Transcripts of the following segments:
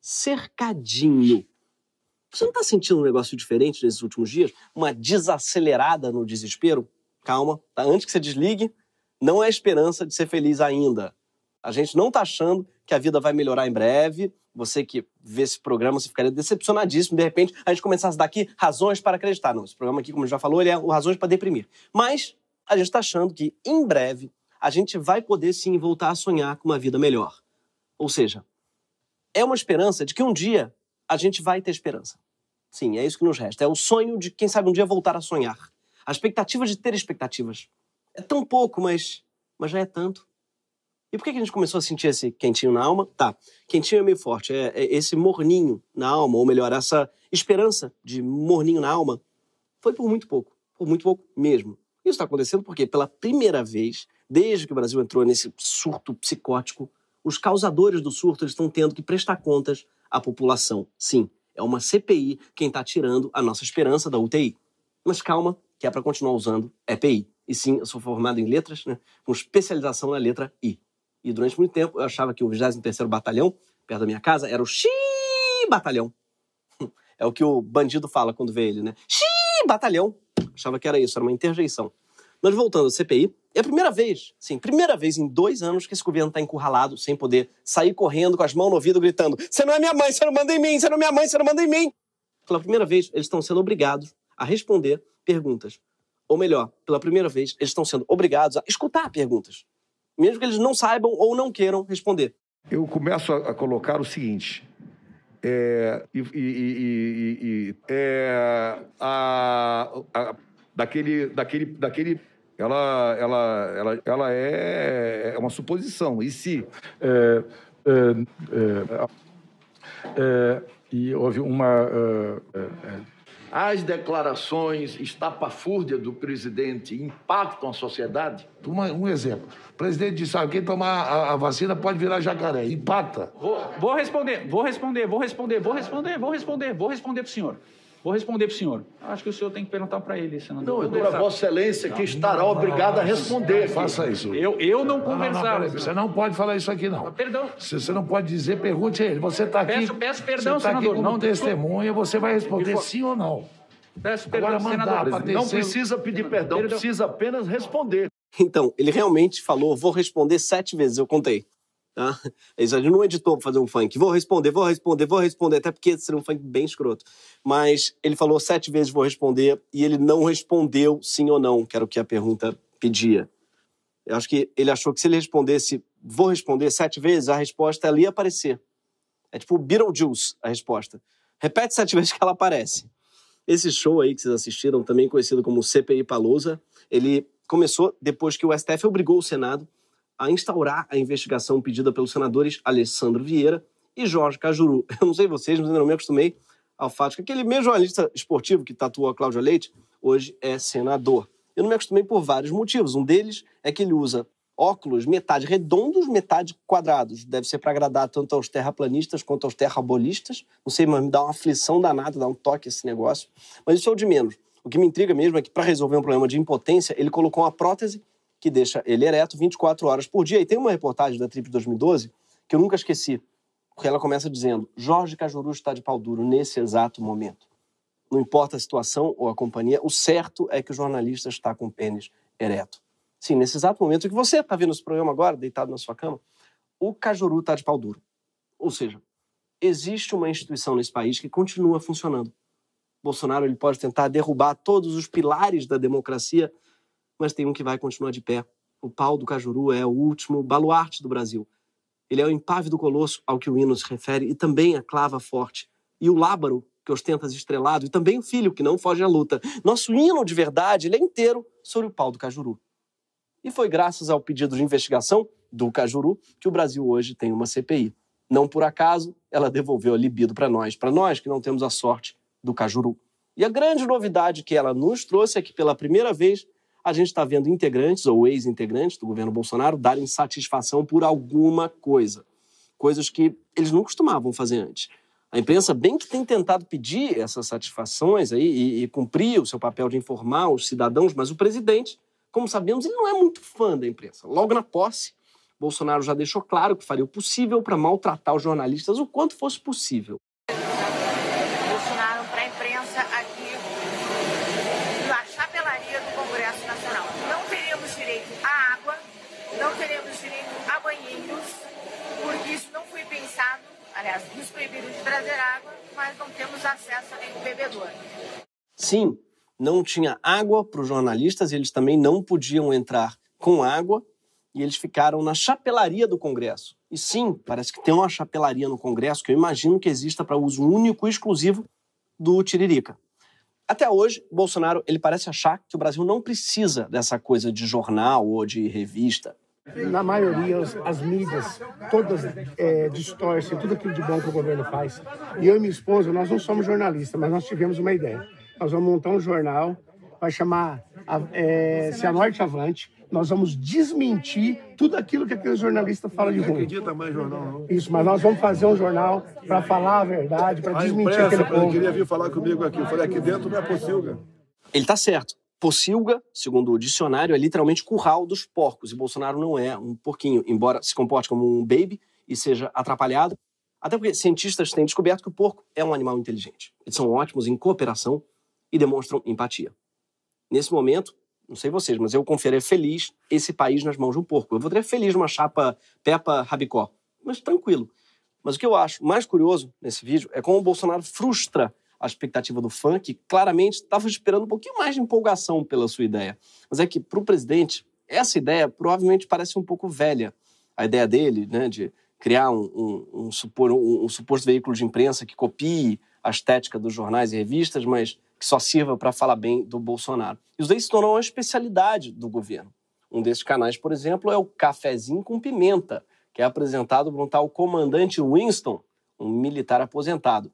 cercadinho. Você não está sentindo um negócio diferente nesses últimos dias? Uma desacelerada no desespero? Calma, tá? antes que você desligue, não é esperança de ser feliz ainda. A gente não está achando que a vida vai melhorar em breve. Você que vê esse programa, você ficaria decepcionadíssimo. De repente, a gente começasse daqui razões para acreditar. Não, esse programa aqui, como já falou, ele é o razões para deprimir. Mas a gente está achando que, em breve, a gente vai poder sim voltar a sonhar com uma vida melhor. Ou seja, é uma esperança de que um dia a gente vai ter esperança. Sim, é isso que nos resta. É o sonho de, quem sabe, um dia voltar a sonhar. A expectativa de ter expectativas. É tão pouco, mas, mas já é tanto. E por que a gente começou a sentir esse quentinho na alma? Tá, quentinho é meio forte. É, é esse morninho na alma, ou melhor, essa esperança de morninho na alma, foi por muito pouco. Por muito pouco mesmo. Isso está acontecendo porque, pela primeira vez, desde que o Brasil entrou nesse surto psicótico os causadores do surto estão tendo que prestar contas à população. Sim, é uma CPI quem está tirando a nossa esperança da UTI. Mas calma, que é para continuar usando EPI. E sim, eu sou formado em letras, né, com especialização na letra I. E durante muito tempo eu achava que o 23º Batalhão, perto da minha casa, era o Xi Batalhão. É o que o bandido fala quando vê ele, né? Xi Batalhão. Achava que era isso, era uma interjeição. Mas voltando à CPI, é a primeira vez, sim, primeira vez em dois anos que esse governo está encurralado, sem poder sair correndo com as mãos no ouvido, gritando: Você não é minha mãe, você não manda em mim, você não é minha mãe, você não manda em mim. Pela primeira vez, eles estão sendo obrigados a responder perguntas. Ou melhor, pela primeira vez, eles estão sendo obrigados a escutar perguntas, mesmo que eles não saibam ou não queiram responder. Eu começo a colocar o seguinte: é, e, e, e, e é, a, a, daquele, daquele, daquele ela, ela, ela, ela é, é uma suposição. E se. É, é, é, é e houve uma. É, As declarações estapafúrdia do presidente impactam a sociedade? um exemplo. O presidente disse: ah, quem tomar a, a, vacina pode virar jacaré. Empata. Vou, vou responder, vou responder, vou responder, vou responder, vou responder, vou responder para o senhor. Vou responder para o senhor. Acho que o senhor tem que perguntar para ele, senador. Não, para Vossa Excelência, que estará obrigado a responder. faça isso. Eu, eu não conversava. você não pode falar isso aqui, não. Ah, perdão. Se você não pode dizer, pergunte a ele. Você está aqui. Peço, peço perdão, você tá senador. Aqui não testemunha, você vai responder sim ou não. Peço perdão, Agora, senador. Não precisa pedir perdão, precisa apenas responder. Então, ele realmente falou: vou responder sete vezes, eu contei. Ah, não editou pra fazer um funk. Vou responder, vou responder, vou responder, até porque seria um funk bem escroto. Mas ele falou sete vezes vou responder e ele não respondeu sim ou não, que era o que a pergunta pedia. Eu acho que ele achou que se ele respondesse vou responder sete vezes, a resposta ali ia aparecer. É tipo Beetlejuice a resposta. Repete sete vezes que ela aparece. Esse show aí que vocês assistiram, também conhecido como CPI Palousa, ele começou depois que o STF obrigou o Senado a instaurar a investigação pedida pelos senadores Alessandro Vieira e Jorge Cajuru. Eu não sei vocês, mas ainda não me acostumei ao fato que aquele mesmo jornalista esportivo que tatuou a Cláudia Leite hoje é senador. Eu não me acostumei por vários motivos. Um deles é que ele usa óculos metade redondos, metade quadrados. Deve ser para agradar tanto aos terraplanistas quanto aos terrabolistas. Não sei, mas me dá uma aflição danada, dá um toque esse negócio. Mas isso é o de menos. O que me intriga mesmo é que, para resolver um problema de impotência, ele colocou uma prótese que deixa ele ereto 24 horas por dia. E tem uma reportagem da Trip 2012 que eu nunca esqueci, porque ela começa dizendo: Jorge Cajuru está de pau duro nesse exato momento. Não importa a situação ou a companhia, o certo é que o jornalista está com o pênis ereto. Sim, nesse exato momento que você está vendo esse programa agora, deitado na sua cama, o Cajuru está de pau duro. Ou seja, existe uma instituição nesse país que continua funcionando. Bolsonaro ele pode tentar derrubar todos os pilares da democracia mas tem um que vai continuar de pé. O pau do Cajuru é o último baluarte do Brasil. Ele é o impávido colosso ao que o hino se refere e também a clava forte. E o lábaro, que ostentas estrelado, e também o filho, que não foge à luta. Nosso hino de verdade, ele é inteiro sobre o pau do Cajuru. E foi graças ao pedido de investigação do Cajuru que o Brasil hoje tem uma CPI. Não por acaso, ela devolveu a libido para nós, para nós que não temos a sorte do Cajuru. E a grande novidade que ela nos trouxe é que, pela primeira vez, a gente está vendo integrantes ou ex-integrantes do governo Bolsonaro darem satisfação por alguma coisa. Coisas que eles não costumavam fazer antes. A imprensa, bem que tem tentado pedir essas satisfações aí, e, e cumprir o seu papel de informar os cidadãos, mas o presidente, como sabemos, ele não é muito fã da imprensa. Logo na posse, Bolsonaro já deixou claro que faria o possível para maltratar os jornalistas o quanto fosse possível. aliás, nos proibiram de trazer água, mas não temos acesso a nenhum bebedouro. Sim, não tinha água para os jornalistas, eles também não podiam entrar com água e eles ficaram na chapelaria do Congresso. E sim, parece que tem uma chapelaria no Congresso que eu imagino que exista para uso único e exclusivo do Tiririca. Até hoje, Bolsonaro ele parece achar que o Brasil não precisa dessa coisa de jornal ou de revista na maioria, as, as mídias todas é, distorcem tudo aquilo de bom que o governo faz. E eu e minha esposa, nós não somos jornalistas, mas nós tivemos uma ideia. Nós vamos montar um jornal, vai chamar a, é, Se a Norte Avante. Nós vamos desmentir tudo aquilo que aquele jornalista fala de ruim. Não acredita mais jornal, não. Isso, mas nós vamos fazer um jornal para falar a verdade, para desmentir impressa, aquele Ele queria vir falar comigo aqui. Eu falei, aqui dentro não é possível, Ele tá certo. Pocilga, segundo o dicionário, é literalmente curral dos porcos, e Bolsonaro não é um porquinho, embora se comporte como um baby e seja atrapalhado. Até porque cientistas têm descoberto que o porco é um animal inteligente. Eles são ótimos em cooperação e demonstram empatia. Nesse momento, não sei vocês, mas eu confiaria é feliz esse país nas mãos de um porco. Eu votaria feliz numa chapa Peppa Rabicó, mas tranquilo. Mas o que eu acho mais curioso nesse vídeo é como o Bolsonaro frustra a expectativa do funk, claramente estava esperando um pouquinho mais de empolgação pela sua ideia. Mas é que, para o presidente, essa ideia provavelmente parece um pouco velha. A ideia dele, né, de criar um, um, um, supor, um, um suposto veículo de imprensa que copie a estética dos jornais e revistas, mas que só sirva para falar bem do Bolsonaro. Isso daí se tornou uma especialidade do governo. Um desses canais, por exemplo, é o Cafezinho com Pimenta, que é apresentado por um tal comandante Winston, um militar aposentado.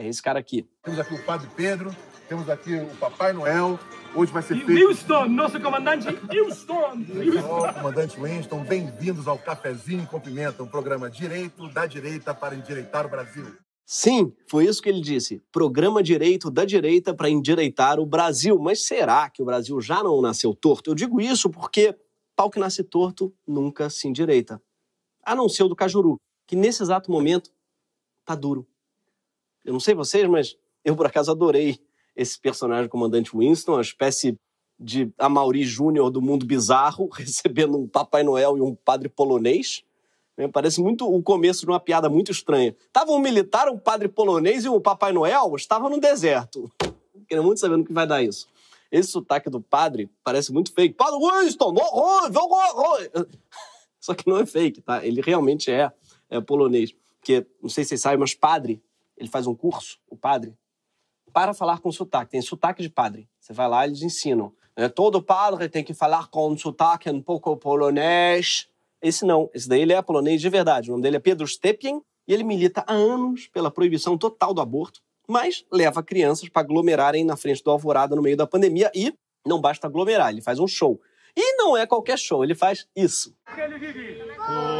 É esse cara aqui. Temos aqui o Padre Pedro, temos aqui o Papai Noel. Hoje vai ser e feito... Houston, nosso comandante Houston! Houston. comandante Winston, bem-vindos ao Cafezinho Cumprimenta, um programa direito da direita para endireitar o Brasil. Sim, foi isso que ele disse. Programa direito da direita para endireitar o Brasil. Mas será que o Brasil já não nasceu torto? Eu digo isso porque pau que nasce torto nunca se endireita. A não ser o do Cajuru, que nesse exato momento tá duro. Eu não sei vocês, mas eu por acaso adorei esse personagem comandante Winston, uma espécie de Amaury Júnior do mundo bizarro, recebendo um Papai Noel e um padre polonês. Né, parece muito o começo de uma piada muito estranha. Tava um militar, um padre polonês e um Papai Noel estava no deserto. Queria muito saber no que vai dar isso. Esse sotaque do padre parece muito fake. Padre Winston! Só que não é fake, tá? Ele realmente é, é polonês. Porque, não sei se vocês sabem, mas padre ele faz um curso, o padre, para falar com sotaque. Tem sotaque de padre. Você vai lá, eles ensinam. É, todo padre tem que falar com um sotaque um pouco polonês. Esse não, esse daí ele é polonês de verdade. O nome dele é Pedro Stepien e ele milita há anos pela proibição total do aborto, mas leva crianças para aglomerarem na frente do Alvorada no meio da pandemia e não basta aglomerar, ele faz um show. E não é qualquer show, ele faz isso. Porque ele vive.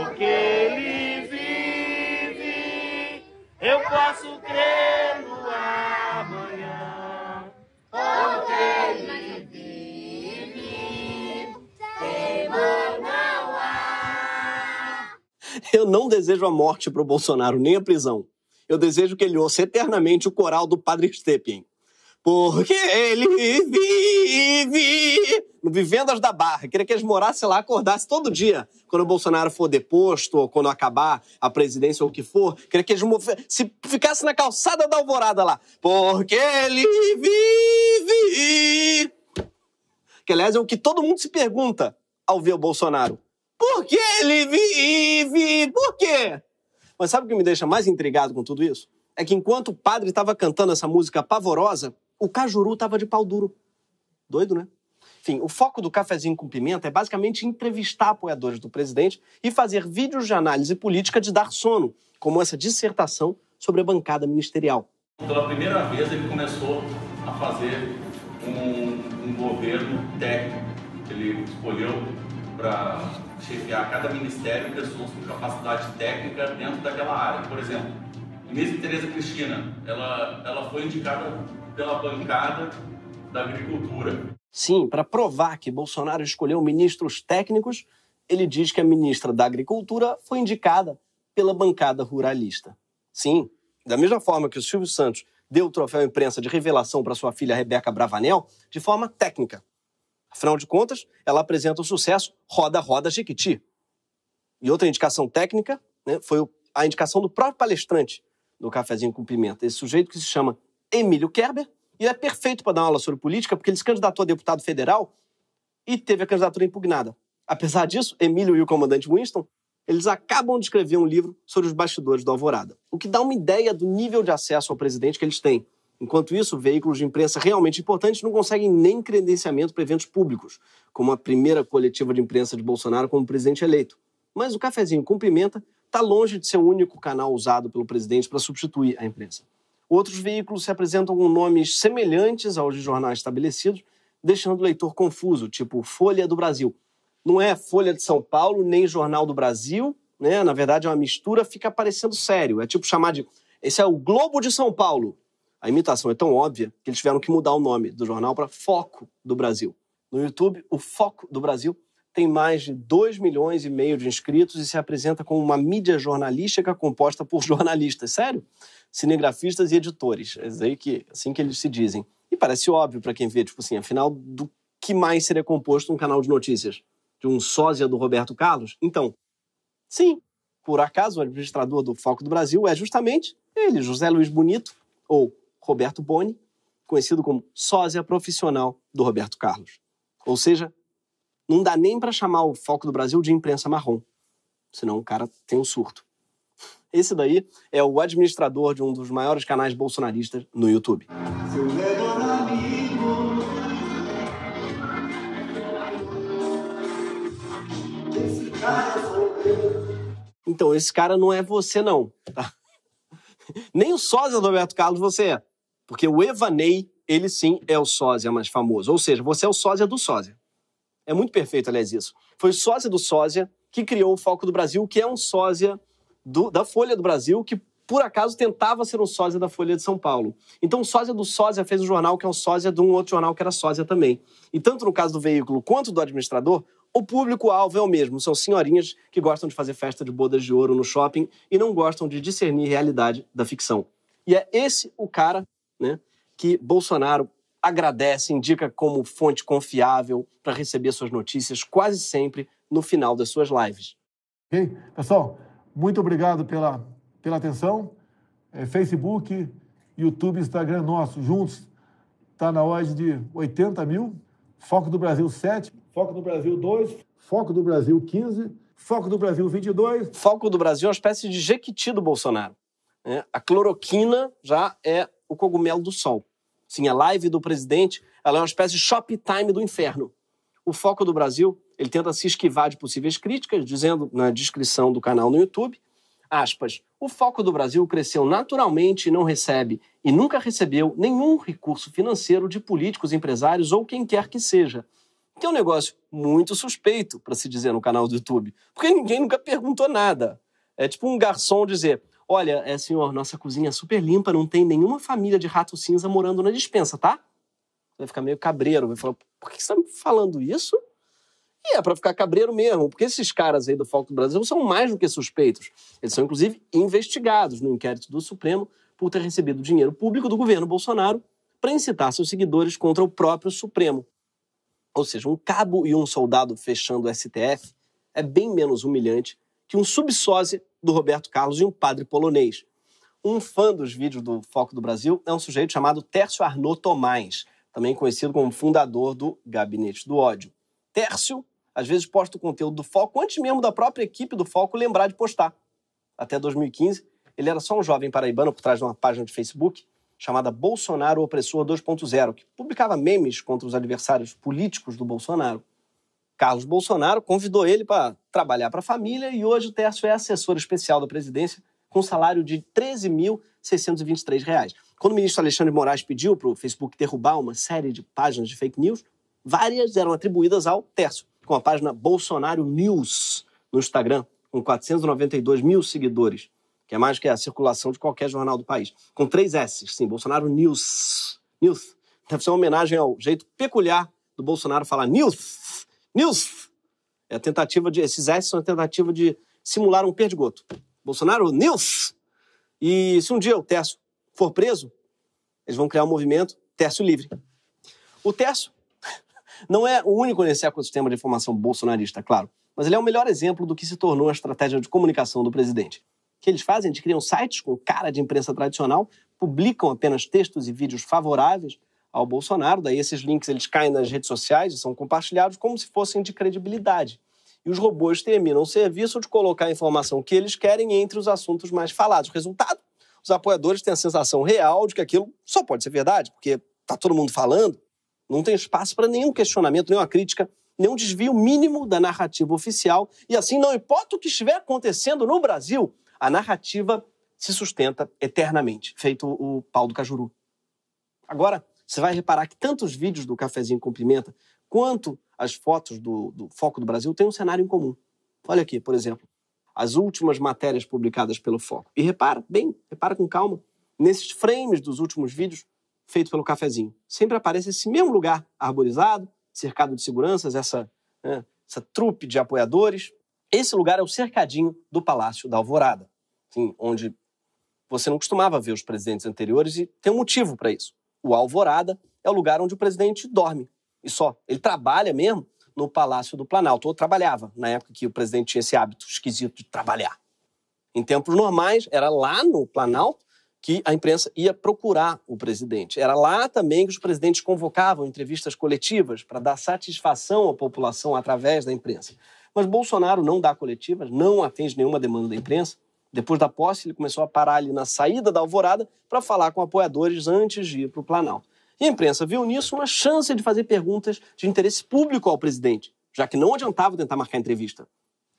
Porque ele eu posso crer no amanhã. porque ele vive ti, não há. Eu não desejo a morte para o Bolsonaro, nem a prisão. Eu desejo que ele ouça eternamente o coral do Padre Stepien. Porque ele vive vive no Vivendas da Barra. Queria que eles morassem lá, acordassem todo dia. Quando o Bolsonaro for deposto, ou quando acabar a presidência, ou o que for. Queria que eles se ficassem na calçada da alvorada lá. Porque ele vive. Que, aliás, é o que todo mundo se pergunta ao ver o Bolsonaro. Por que ele vive? Por quê? Mas sabe o que me deixa mais intrigado com tudo isso? É que enquanto o padre estava cantando essa música pavorosa, o Cajuru estava de pau duro. Doido, né? Enfim, o foco do Cafezinho com Pimenta é basicamente entrevistar apoiadores do presidente e fazer vídeos de análise política de dar sono, como essa dissertação sobre a bancada ministerial. Pela primeira vez, ele começou a fazer um, um governo técnico. Ele escolheu para chefiar cada ministério pessoas com capacidade técnica dentro daquela área. Por exemplo, mesmo Tereza Cristina, ela, ela foi indicada pela bancada da Agricultura. Sim, para provar que Bolsonaro escolheu ministros técnicos, ele diz que a ministra da Agricultura foi indicada pela bancada ruralista. Sim, da mesma forma que o Silvio Santos deu o troféu imprensa de revelação para sua filha Rebeca Bravanel, de forma técnica. Afinal de contas, ela apresenta o sucesso Roda Roda Jequiti. E outra indicação técnica né, foi a indicação do próprio palestrante do Cafezinho com Pimenta, esse sujeito que se chama Emílio Kerber, e é perfeito para dar uma aula sobre política, porque ele se candidatou a deputado federal e teve a candidatura impugnada. Apesar disso, Emílio e o comandante Winston, eles acabam de escrever um livro sobre os bastidores do Alvorada, o que dá uma ideia do nível de acesso ao presidente que eles têm. Enquanto isso, veículos de imprensa realmente importantes não conseguem nem credenciamento para eventos públicos, como a primeira coletiva de imprensa de Bolsonaro como presidente eleito. Mas o cafezinho com pimenta está longe de ser o único canal usado pelo presidente para substituir a imprensa. Outros veículos se apresentam com nomes semelhantes aos de jornais estabelecidos, deixando o leitor confuso, tipo Folha do Brasil. Não é Folha de São Paulo, nem Jornal do Brasil, né? Na verdade, é uma mistura, fica parecendo sério. É tipo chamar de. Esse é o Globo de São Paulo. A imitação é tão óbvia que eles tiveram que mudar o nome do jornal para Foco do Brasil. No YouTube, o Foco do Brasil tem mais de 2 milhões e meio de inscritos e se apresenta como uma mídia jornalística composta por jornalistas, sério? Cinegrafistas e editores, é assim que, assim que eles se dizem. E parece óbvio para quem vê, tipo assim, afinal, do que mais seria composto um canal de notícias? De um sósia do Roberto Carlos? Então, sim, por acaso, o administrador do Foco do Brasil é justamente ele, José Luiz Bonito, ou Roberto Boni, conhecido como sósia profissional do Roberto Carlos. Ou seja, não dá nem para chamar o Foco do Brasil de imprensa marrom, senão o cara tem um surto. Esse daí é o administrador de um dos maiores canais bolsonaristas no YouTube. Seu melhor amigo. Esse cara é sou eu. Então, esse cara não é você, não. Tá? Nem o sósia do Roberto Carlos você é. Porque o Evanei, ele sim é o sósia mais famoso. Ou seja, você é o sósia do sósia. É muito perfeito, aliás, isso. Foi o sósia do sósia que criou o Foco do Brasil, que é um sósia do, da Folha do Brasil, que por acaso tentava ser um sósia da Folha de São Paulo. Então, o sósia do sósia fez um jornal que é um sósia de um outro jornal que era sósia também. E tanto no caso do veículo quanto do administrador, o público-alvo é o mesmo. São senhorinhas que gostam de fazer festa de bodas de ouro no shopping e não gostam de discernir realidade da ficção. E é esse o cara né, que Bolsonaro agradece, indica como fonte confiável para receber suas notícias quase sempre no final das suas lives. Ok? Pessoal, muito obrigado pela, pela atenção. É, Facebook, YouTube, Instagram nosso, juntos, está na ordem de 80 mil. Foco do Brasil 7, Foco do Brasil 2, Foco do Brasil 15, Foco do Brasil 22. Foco do Brasil é uma espécie de jequiti do Bolsonaro. É, a cloroquina já é o cogumelo do sol. Sim, a live do presidente ela é uma espécie de time do inferno. O foco do Brasil, ele tenta se esquivar de possíveis críticas, dizendo na descrição do canal no YouTube, aspas, o foco do Brasil cresceu naturalmente e não recebe e nunca recebeu nenhum recurso financeiro de políticos, empresários ou quem quer que seja. Que é um negócio muito suspeito, para se dizer no canal do YouTube, porque ninguém nunca perguntou nada. É tipo um garçom dizer: Olha, é, senhor, nossa cozinha é super limpa, não tem nenhuma família de rato cinza morando na dispensa, tá? Vai ficar meio cabreiro, vai falar, por que você tá me falando isso? E é para ficar cabreiro mesmo, porque esses caras aí do Foco do Brasil são mais do que suspeitos. Eles são, inclusive, investigados no inquérito do Supremo por ter recebido dinheiro público do governo Bolsonaro para incitar seus seguidores contra o próprio Supremo. Ou seja, um cabo e um soldado fechando o STF é bem menos humilhante que um subsósia do Roberto Carlos e um padre polonês. Um fã dos vídeos do Foco do Brasil é um sujeito chamado Tércio Arnaud Tomás, também conhecido como fundador do Gabinete do Ódio. Tércio, às vezes, posta o conteúdo do Foco antes mesmo da própria equipe do Foco lembrar de postar. Até 2015, ele era só um jovem paraibano por trás de uma página de Facebook chamada Bolsonaro Opressor 2.0, que publicava memes contra os adversários políticos do Bolsonaro. Carlos Bolsonaro convidou ele para trabalhar para a família e hoje o Tércio é assessor especial da presidência com salário de R$ 13.623. Quando o ministro Alexandre Moraes pediu para o Facebook derrubar uma série de páginas de fake news, várias eram atribuídas ao Tércio, com a página Bolsonaro News no Instagram, com 492 mil seguidores, que é mais que a circulação de qualquer jornal do país, com três S, sim, Bolsonaro News. News. Deve ser uma homenagem ao jeito peculiar do Bolsonaro falar news News. É a tentativa de. Esses S são a tentativa de simular um perdigoto. Bolsonaro, News. E se um dia o Tércio for preso, eles vão criar um movimento Tércio Livre. O Tércio não é o único nesse ecossistema de informação bolsonarista, claro, mas ele é o melhor exemplo do que se tornou a estratégia de comunicação do presidente. O que eles fazem? Eles criam sites com cara de imprensa tradicional, publicam apenas textos e vídeos favoráveis ao Bolsonaro. Daí esses links eles caem nas redes sociais e são compartilhados como se fossem de credibilidade. E os robôs terminam o serviço de colocar a informação que eles querem entre os assuntos mais falados. Resultado: os apoiadores têm a sensação real de que aquilo só pode ser verdade, porque está todo mundo falando. Não tem espaço para nenhum questionamento, nenhuma crítica, nenhum desvio mínimo da narrativa oficial. E assim, não importa o que estiver acontecendo no Brasil, a narrativa se sustenta eternamente, feito o pau do Cajuru. Agora, você vai reparar que tanto os vídeos do Cafezinho com Pimenta quanto as fotos do, do Foco do Brasil têm um cenário em comum. Olha aqui, por exemplo, as últimas matérias publicadas pelo Foco. E repara, bem, repara com calma, nesses frames dos últimos vídeos feitos pelo Cafezinho. Sempre aparece esse mesmo lugar arborizado, cercado de seguranças, essa, né, essa trupe de apoiadores. Esse lugar é o cercadinho do Palácio da Alvorada, assim, onde você não costumava ver os presidentes anteriores e tem um motivo para isso. O Alvorada é o lugar onde o presidente dorme e só. Ele trabalha mesmo no Palácio do Planalto, ou trabalhava, na época que o presidente tinha esse hábito esquisito de trabalhar. Em tempos normais, era lá no Planalto que a imprensa ia procurar o presidente. Era lá também que os presidentes convocavam entrevistas coletivas para dar satisfação à população através da imprensa. Mas Bolsonaro não dá coletivas, não atende nenhuma demanda da imprensa, depois da posse, ele começou a parar ali na saída da alvorada para falar com apoiadores antes de ir para o Planalto. E a imprensa viu nisso uma chance de fazer perguntas de interesse público ao presidente, já que não adiantava tentar marcar entrevista.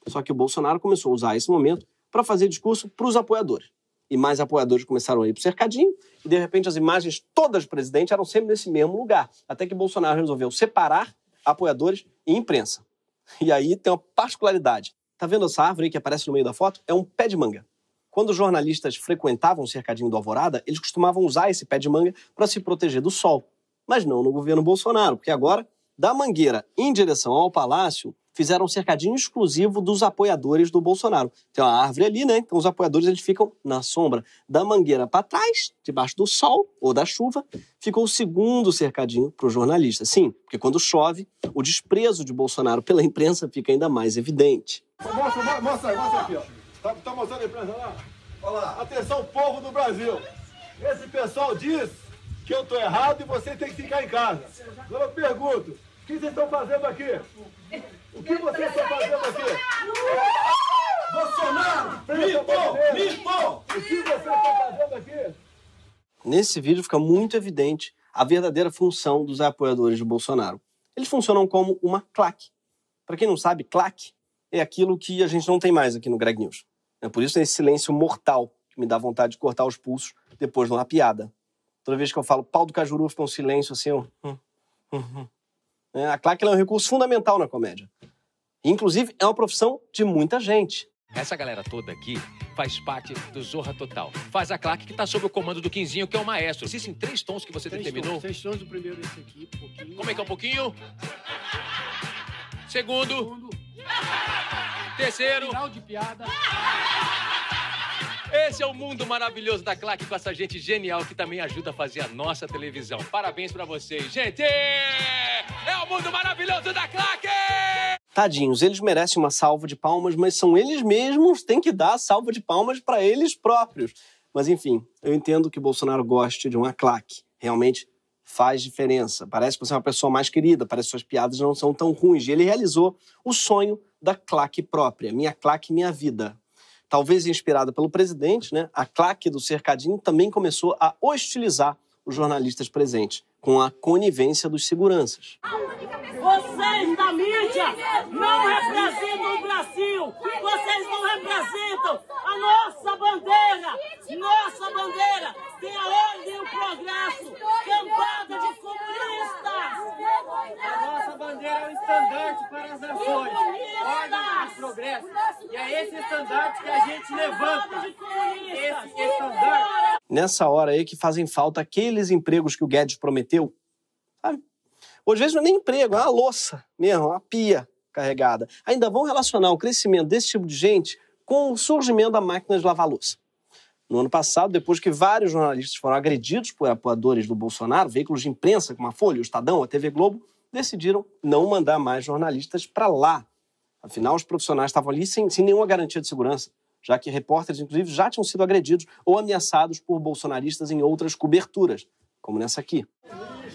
Só que o Bolsonaro começou a usar esse momento para fazer discurso para os apoiadores. E mais apoiadores começaram a ir para o cercadinho, e de repente as imagens todas do presidente eram sempre nesse mesmo lugar, até que Bolsonaro resolveu separar apoiadores e imprensa. E aí tem uma particularidade: Tá vendo essa árvore que aparece no meio da foto? É um pé de manga. Quando os jornalistas frequentavam o cercadinho do Alvorada, eles costumavam usar esse pé de manga para se proteger do sol. Mas não no governo Bolsonaro, porque agora, da mangueira em direção ao palácio, fizeram um cercadinho exclusivo dos apoiadores do Bolsonaro. Tem uma árvore ali, né? Então os apoiadores eles ficam na sombra. Da mangueira para trás, debaixo do sol ou da chuva, ficou o segundo cercadinho para o jornalista. Sim, porque quando chove, o desprezo de Bolsonaro pela imprensa fica ainda mais evidente. Mostra, mostra, mostra aqui, ó. Tá, tá mostrando a imprensa lá? Olha lá. Atenção, povo do Brasil. Esse pessoal diz que eu tô errado e você tem que ficar em casa. Agora eu pergunto, que vocês estão fazendo aqui? O que vocês estão fazendo aqui? Bolsonaro! Mito! Mito! O que vocês estão fazendo aqui? Nesse vídeo fica muito evidente a verdadeira função dos apoiadores de Bolsonaro. Eles funcionam como uma claque. Para quem não sabe, claque é aquilo que a gente não tem mais aqui no Greg News. É por isso esse silêncio mortal que me dá vontade de cortar os pulsos depois de uma piada. Toda vez que eu falo pau do cajuru, fica um silêncio assim, um... Hum, hum, hum. Né? A ah, claque é um recurso fundamental na comédia. Inclusive, é uma profissão de muita gente. Essa galera toda aqui faz parte do Zorra Total. Faz a claque que está sob o comando do Quinzinho, que é o maestro. Existem três tons que você três determinou. Tons, três tons o primeiro, esse aqui, um pouquinho. Como é que é um pouquinho? Segundo. Segundo. Terceiro. Final de piada. Esse é o mundo maravilhoso da Claque com essa gente genial que também ajuda a fazer a nossa televisão. Parabéns para vocês, gente! É o mundo maravilhoso da claque! Tadinhos, eles merecem uma salva de palmas, mas são eles mesmos que têm que dar a salva de palmas para eles próprios. Mas enfim, eu entendo que Bolsonaro goste de uma claque. Realmente faz diferença. Parece que você é uma pessoa mais querida, parece que suas piadas não são tão ruins. E ele realizou o sonho da claque própria, Minha Claque Minha Vida. Talvez inspirada pelo presidente, né, a claque do cercadinho também começou a hostilizar os jornalistas presentes com a conivência dos seguranças. Vocês da mídia não representam o Brasil! Vocês não representam a nossa bandeira! Nossa bandeira tem a ordem e o progresso! Cambada de comunistas! A nossa bandeira é o estandarte para as ações, ordem e progresso. E é esse estandarte que a gente levanta. Esse estandarte. Nessa hora aí que fazem falta aqueles empregos que o Guedes prometeu, sabe? Hoje vezes não é nem emprego, é uma louça mesmo, uma pia carregada. Ainda vão relacionar o crescimento desse tipo de gente com o surgimento da máquina de lavar louça no ano passado, depois que vários jornalistas foram agredidos por apoiadores do Bolsonaro, veículos de imprensa como a Folha, o Estadão, a TV Globo, decidiram não mandar mais jornalistas para lá. Afinal, os profissionais estavam ali sem, sem nenhuma garantia de segurança, já que repórteres, inclusive, já tinham sido agredidos ou ameaçados por bolsonaristas em outras coberturas, como nessa aqui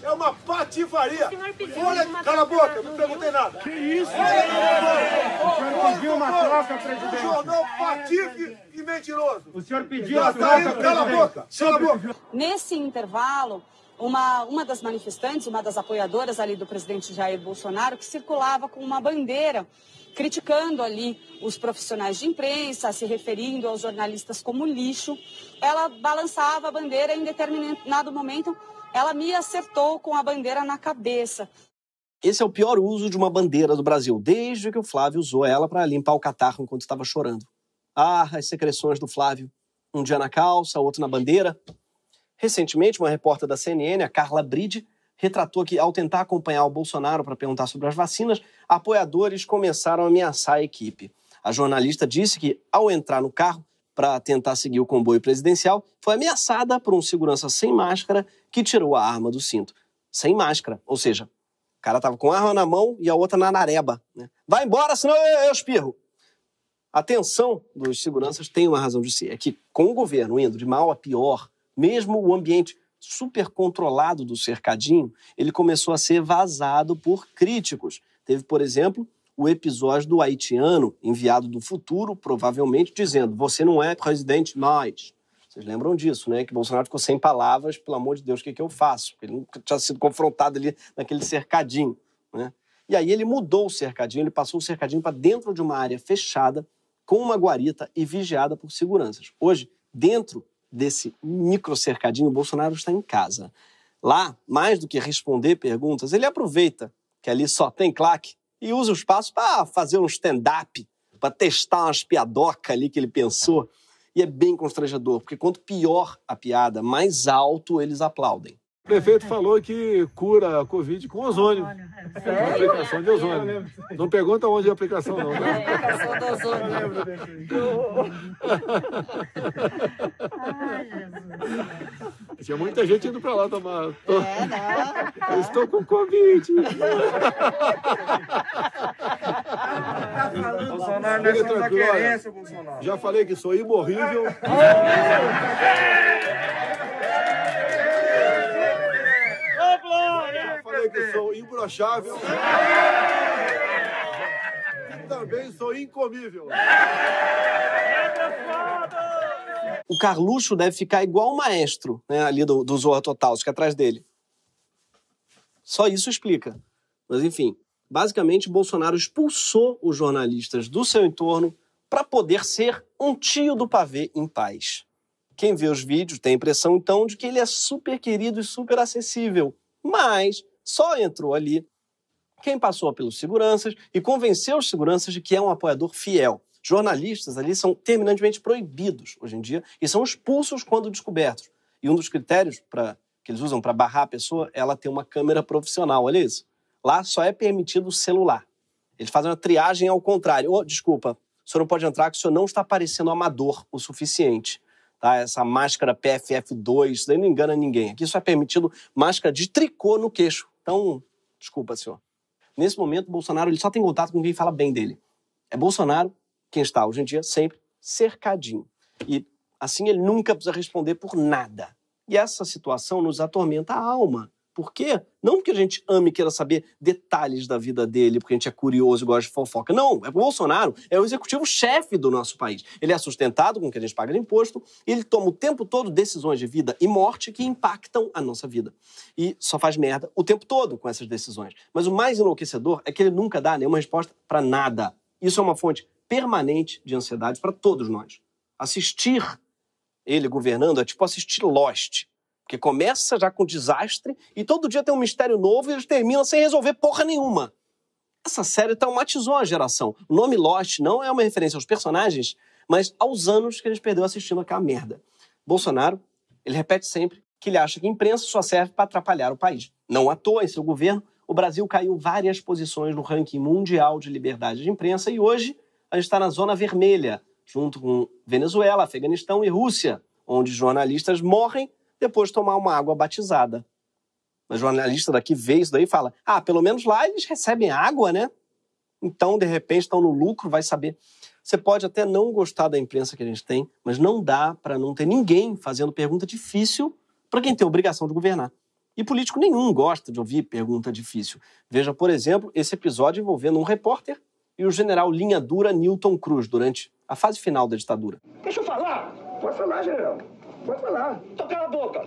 é uma patifaria. Folha, cala a boca, não perguntei nada. Que isso? O senhor pediu uma troca, presidente. jornal patife e mentiroso. O senhor pediu uma tá troca, Cala a boca, cala a boca. Nesse intervalo, uma, uma das manifestantes, uma das apoiadoras ali do presidente Jair Bolsonaro, que circulava com uma bandeira criticando ali os profissionais de imprensa, se referindo aos jornalistas como lixo. Ela balançava a bandeira em determinado momento ela me acertou com a bandeira na cabeça. Esse é o pior uso de uma bandeira do Brasil, desde que o Flávio usou ela para limpar o catarro enquanto estava chorando. Ah, as secreções do Flávio. Um dia na calça, outro na bandeira. Recentemente, uma repórter da CNN, a Carla Bride, retratou que, ao tentar acompanhar o Bolsonaro para perguntar sobre as vacinas, apoiadores começaram a ameaçar a equipe. A jornalista disse que, ao entrar no carro, para tentar seguir o comboio presidencial, foi ameaçada por um segurança sem máscara que tirou a arma do cinto. Sem máscara, ou seja, o cara estava com a arma na mão e a outra na nareba. Né? Vai embora, senão eu, eu espirro. A tensão dos seguranças tem uma razão de ser. É que, com o governo indo de mal a pior, mesmo o ambiente super controlado do cercadinho, ele começou a ser vazado por críticos. Teve, por exemplo, o episódio do haitiano enviado do futuro, provavelmente, dizendo: Você não é presidente mais. Vocês lembram disso, né? Que Bolsonaro ficou sem palavras, pelo amor de Deus, o que, é que eu faço? Ele nunca tinha sido confrontado ali naquele cercadinho, né? E aí ele mudou o cercadinho, ele passou o cercadinho para dentro de uma área fechada, com uma guarita e vigiada por seguranças. Hoje, dentro desse micro cercadinho, Bolsonaro está em casa. Lá, mais do que responder perguntas, ele aproveita que ali só tem claque e usa o espaço para fazer um stand-up, para testar umas piadocas ali que ele pensou. E é bem constrangedor, porque quanto pior a piada, mais alto eles aplaudem. O prefeito falou que cura a Covid com ozônio. Com aplicação de ozônio. Não pergunta onde é a aplicação, não. Né? É, aplicação do ozônio. Eu lembro Ai, Jesus. Tinha muita gente indo pra lá tomar. Tô... É, não. Eu estou com Covid. Tá falando, Bolsonaro, nós somos querência, Bolsonaro. Já falei que sou imorrível. aí que sou imbrochável. E também sou incomível. O Carluxo deve ficar igual o maestro, né, ali do, do Zorra Total, fica atrás dele. Só isso explica. Mas enfim, basicamente Bolsonaro expulsou os jornalistas do seu entorno para poder ser um tio do pavê em paz. Quem vê os vídeos tem a impressão então de que ele é super querido e super acessível, mas só entrou ali quem passou pelos seguranças e convenceu os seguranças de que é um apoiador fiel. Jornalistas ali são terminantemente proibidos hoje em dia e são expulsos quando descobertos. E um dos critérios para que eles usam para barrar a pessoa é ela ter uma câmera profissional, olha isso. Lá só é permitido o celular. Eles fazem uma triagem ao contrário. Oh, desculpa, o senhor não pode entrar que o senhor não está parecendo amador o suficiente. Tá? Essa máscara PFF2, isso daí não engana ninguém. Aqui só é permitido máscara de tricô no queixo. Então, desculpa, senhor. Nesse momento, Bolsonaro ele só tem contato com quem fala bem dele. É Bolsonaro quem está, hoje em dia, sempre cercadinho. E assim ele nunca precisa responder por nada. E essa situação nos atormenta a alma. Por quê? Não porque a gente ame e queira saber detalhes da vida dele, porque a gente é curioso e gosta de fofoca. Não, é o Bolsonaro, é o executivo-chefe do nosso país. Ele é sustentado com o que a gente paga de imposto e ele toma o tempo todo decisões de vida e morte que impactam a nossa vida. E só faz merda o tempo todo com essas decisões. Mas o mais enlouquecedor é que ele nunca dá nenhuma resposta para nada. Isso é uma fonte permanente de ansiedade para todos nós. Assistir ele governando é tipo assistir Lost. Porque começa já com desastre e todo dia tem um mistério novo e eles terminam sem resolver porra nenhuma. Essa série traumatizou a geração. O nome Lost não é uma referência aos personagens, mas aos anos que a gente perdeu assistindo aquela merda. Bolsonaro, ele repete sempre que ele acha que a imprensa só serve para atrapalhar o país. Não à toa, em seu governo, o Brasil caiu várias posições no ranking mundial de liberdade de imprensa e hoje a gente está na zona vermelha, junto com Venezuela, Afeganistão e Rússia, onde jornalistas morrem depois tomar uma água batizada. Mas o jornalista daqui vê isso daí e fala: ah, pelo menos lá eles recebem água, né? Então, de repente, estão no lucro, vai saber. Você pode até não gostar da imprensa que a gente tem, mas não dá para não ter ninguém fazendo pergunta difícil para quem tem obrigação de governar. E político nenhum gosta de ouvir pergunta difícil. Veja, por exemplo, esse episódio envolvendo um repórter e o general linha dura Newton Cruz durante a fase final da ditadura. Deixa eu falar! Pode falar, general. Vai falar. Então cala a boca.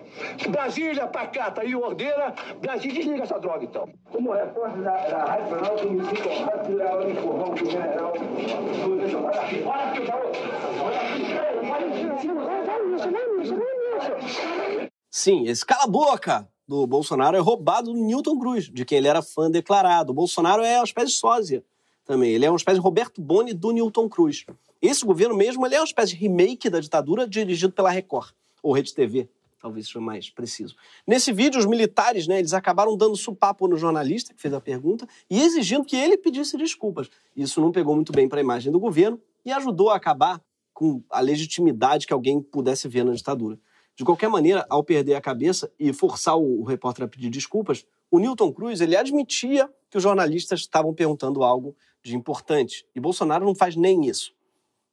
Brasília, Pacata e Ordeira, Brasília, desliga essa droga então. Como repórter da, da Rádio Planalto, eu me sinto honrado de dar um empurrão pro general. Olha aqui, olha aqui, tá olha aqui. Olha aqui, olha olha olha Sim, esse cala a boca do Bolsonaro é roubado do Newton Cruz, de quem ele era fã declarado. O Bolsonaro é uma espécie de sósia também. Ele é uma espécie de Roberto Boni do Newton Cruz. Esse governo mesmo ele é uma espécie de remake da ditadura dirigido pela Record ou Rede TV, talvez seja mais preciso. Nesse vídeo, os militares, né, eles acabaram dando supapo no jornalista que fez a pergunta e exigindo que ele pedisse desculpas. Isso não pegou muito bem para a imagem do governo e ajudou a acabar com a legitimidade que alguém pudesse ver na ditadura. De qualquer maneira, ao perder a cabeça e forçar o repórter a pedir desculpas, o Newton Cruz ele admitia que os jornalistas estavam perguntando algo de importante. E Bolsonaro não faz nem isso.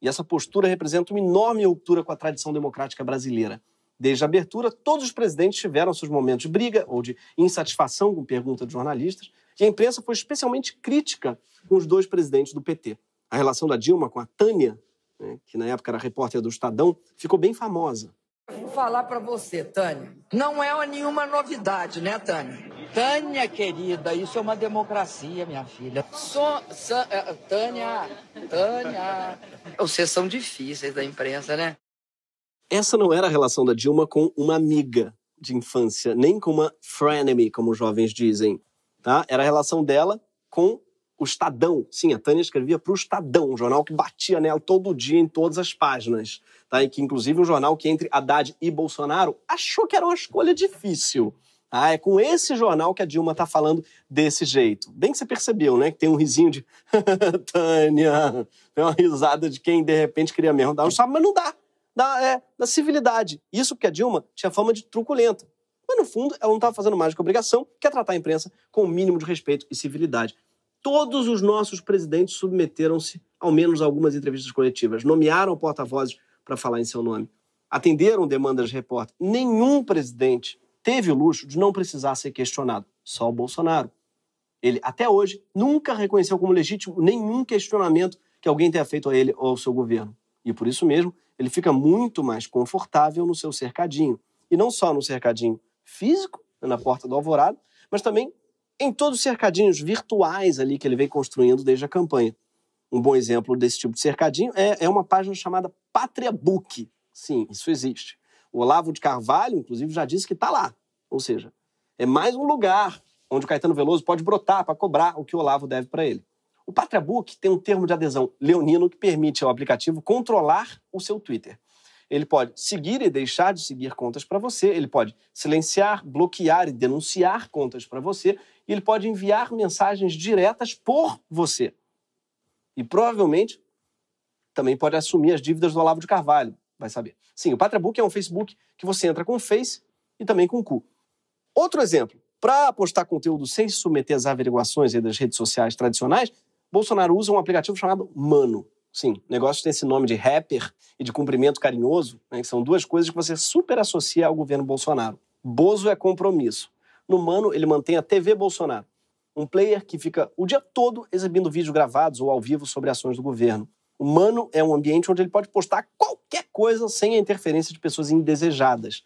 E essa postura representa uma enorme ruptura com a tradição democrática brasileira. Desde a abertura, todos os presidentes tiveram seus momentos de briga ou de insatisfação com perguntas de jornalistas, e a imprensa foi especialmente crítica com os dois presidentes do PT. A relação da Dilma com a Tânia, né, que na época era repórter do Estadão, ficou bem famosa. Vou falar para você, Tânia. Não é nenhuma novidade, né, Tânia? Tânia, querida, isso é uma democracia, minha filha. So, san, é, Tânia, Tânia. Vocês são difíceis da imprensa, né? Essa não era a relação da Dilma com uma amiga de infância, nem com uma frenemy, como os jovens dizem. Tá? Era a relação dela com o Estadão. Sim, a Tânia escrevia para o Estadão, um jornal que batia nela todo dia em todas as páginas. Tá? E que, inclusive, um jornal que entre Haddad e Bolsonaro achou que era uma escolha difícil. Ah, é com esse jornal que a Dilma está falando desse jeito. Bem que você percebeu, né? Que tem um risinho de Tânia, tem uma risada de quem de repente queria mesmo dar um chapa, mas não dá. Da, é, da civilidade. Isso porque a Dilma tinha fama de truculenta. Mas, no fundo, ela não estava fazendo mais que obrigação, quer é tratar a imprensa com o mínimo de respeito e civilidade. Todos os nossos presidentes submeteram-se, ao menos, a algumas entrevistas coletivas, nomearam porta-vozes para falar em seu nome, atenderam demandas de repórter. Nenhum presidente teve o luxo de não precisar ser questionado, só o Bolsonaro. Ele, até hoje, nunca reconheceu como legítimo nenhum questionamento que alguém tenha feito a ele ou ao seu governo. E por isso mesmo, ele fica muito mais confortável no seu cercadinho. E não só no cercadinho físico, na porta do Alvorada, mas também em todos os cercadinhos virtuais ali que ele vem construindo desde a campanha. Um bom exemplo desse tipo de cercadinho é, é uma página chamada Pátria Book. Sim, isso existe. O Olavo de Carvalho, inclusive, já disse que está lá. Ou seja, é mais um lugar onde o Caetano Veloso pode brotar para cobrar o que o Olavo deve para ele. O Patria Book tem um termo de adesão leonino que permite ao aplicativo controlar o seu Twitter. Ele pode seguir e deixar de seguir contas para você, ele pode silenciar, bloquear e denunciar contas para você, e ele pode enviar mensagens diretas por você. E provavelmente também pode assumir as dívidas do Olavo de Carvalho, vai saber. Sim, o Patria é um Facebook que você entra com o Face e também com o cu. Outro exemplo, para postar conteúdo sem se submeter às averiguações das redes sociais tradicionais, Bolsonaro usa um aplicativo chamado Mano. Sim, o negócio tem esse nome de rapper e de cumprimento carinhoso, né, que são duas coisas que você super associa ao governo Bolsonaro. Bozo é compromisso. No Mano, ele mantém a TV Bolsonaro, um player que fica o dia todo exibindo vídeos gravados ou ao vivo sobre ações do governo humano é um ambiente onde ele pode postar qualquer coisa sem a interferência de pessoas indesejadas,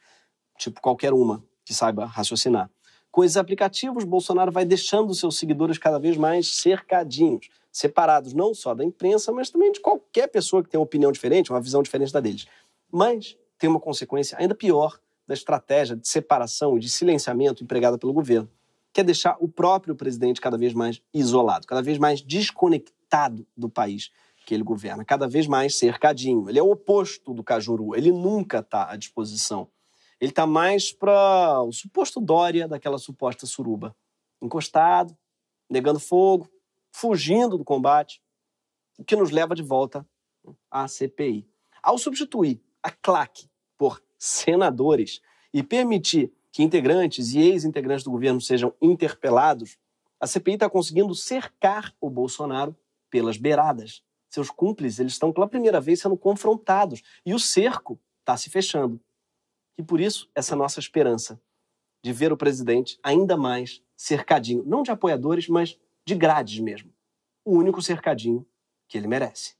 tipo qualquer uma que saiba raciocinar. Com esses aplicativos, Bolsonaro vai deixando seus seguidores cada vez mais cercadinhos, separados não só da imprensa, mas também de qualquer pessoa que tem uma opinião diferente, uma visão diferente da deles. Mas tem uma consequência ainda pior da estratégia de separação e de silenciamento empregada pelo governo, que é deixar o próprio presidente cada vez mais isolado, cada vez mais desconectado do país que ele governa cada vez mais cercadinho. Ele é o oposto do Cajuru, ele nunca está à disposição. Ele está mais para o suposto Dória daquela suposta suruba. Encostado, negando fogo, fugindo do combate, o que nos leva de volta à CPI. Ao substituir a claque por senadores e permitir que integrantes e ex-integrantes do governo sejam interpelados, a CPI está conseguindo cercar o Bolsonaro pelas beiradas seus cúmplices, eles estão pela primeira vez sendo confrontados e o cerco está se fechando. E por isso, essa nossa esperança de ver o presidente ainda mais cercadinho, não de apoiadores, mas de grades mesmo. O único cercadinho que ele merece.